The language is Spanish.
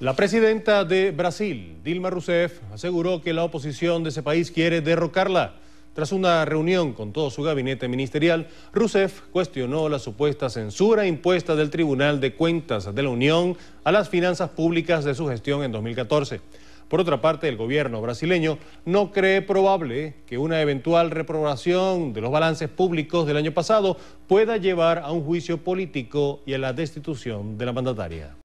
La presidenta de Brasil, Dilma Rousseff, aseguró que la oposición de ese país quiere derrocarla. Tras una reunión con todo su gabinete ministerial, Rousseff cuestionó la supuesta censura impuesta del Tribunal de Cuentas de la Unión a las finanzas públicas de su gestión en 2014. Por otra parte, el gobierno brasileño no cree probable que una eventual reprobación de los balances públicos del año pasado pueda llevar a un juicio político y a la destitución de la mandataria.